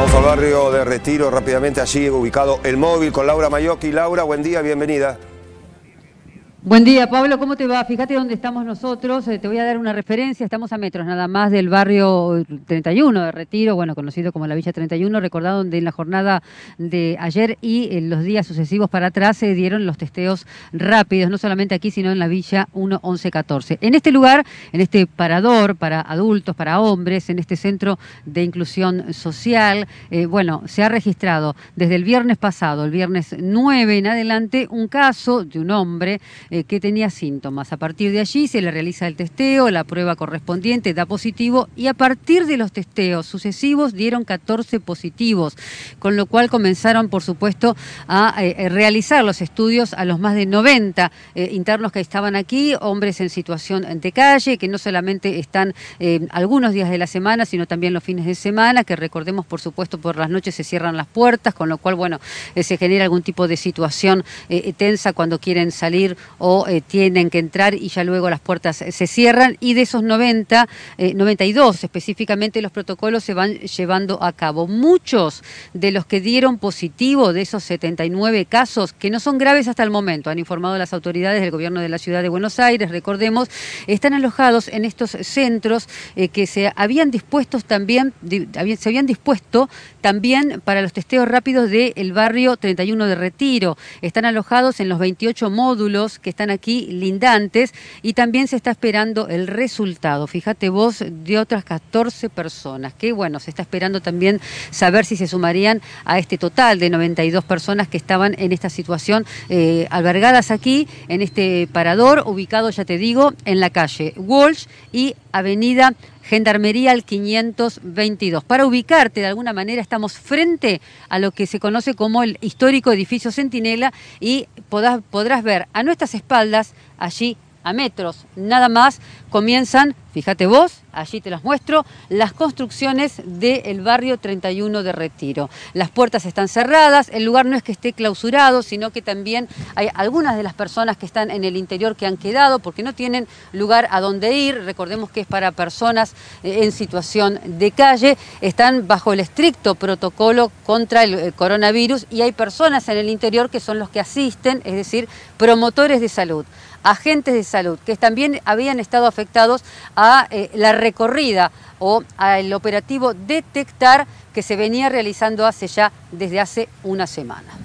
Vamos al barrio de Retiro rápidamente, allí ubicado el móvil con Laura Mayoki. Laura, buen día, bienvenida. Buen día, Pablo, ¿cómo te va? Fíjate dónde estamos nosotros, eh, te voy a dar una referencia, estamos a metros nada más del barrio 31 eh, de Retiro, bueno, conocido como la Villa 31, recordado donde en la jornada de ayer y en eh, los días sucesivos para atrás se dieron los testeos rápidos, no solamente aquí, sino en la Villa 1114. En este lugar, en este parador para adultos, para hombres, en este centro de inclusión social, bueno, se ha registrado desde el viernes pasado, el viernes 9 en adelante, un caso de un hombre, eh, que tenía síntomas. A partir de allí se le realiza el testeo, la prueba correspondiente da positivo y a partir de los testeos sucesivos dieron 14 positivos, con lo cual comenzaron, por supuesto, a eh, eh, realizar los estudios a los más de 90 internos que estaban aquí, hombres en situación de calle, que no solamente están algunos días de la semana, sino también los fines de semana, que recordemos, por supuesto, por las noches se cierran las puertas, con lo cual, bueno, se genera algún tipo de situación tensa cuando quieren salir o eh, tienen que entrar y ya luego las puertas eh, se cierran. Y de esos 90, 92 eh, específicamente, los protocolos se van llevando a cabo. Muchos de los que dieron positivo de esos 79 casos, que no son graves hasta el momento, han informado las autoridades del gobierno de la ciudad de Buenos Aires, recordemos, están alojados en estos centros que se habían dispuestos también, se habían dispuesto también para los testeos rápidos del barrio 31 de Retiro. Están alojados en los 28 módulos que que están aquí lindantes y también se está esperando el resultado, fíjate vos, de otras 14 personas, que bueno, se está esperando también saber si se sumarían a este total de 92 personas que estaban en esta situación eh, albergadas aquí, en este parador, ubicado, ya te digo, en la calle Walsh y Avenida Gendarmería al 522. Para ubicarte, de alguna manera, estamos frente a lo que se conoce como el histórico edificio Centinela y podrás ver a nuestras espaldas allí a metros nada más comienzan, fíjate vos, allí te las muestro, las construcciones del barrio 31 de Retiro. Las puertas están cerradas, el lugar no es que esté clausurado, sino que también hay algunas de las personas que están en el interior que han quedado porque no tienen lugar a dónde ir. Recordemos que es para personas eh, en situación de calle, están bajo el estricto protocolo contra el eh, coronavirus y hay personas en el interior que son los que asisten, es decir, promotores de salud agentes de salud que también habían estado afectados a eh, la recorrida o al operativo Detectar que se venía realizando hace ya desde hace una semana.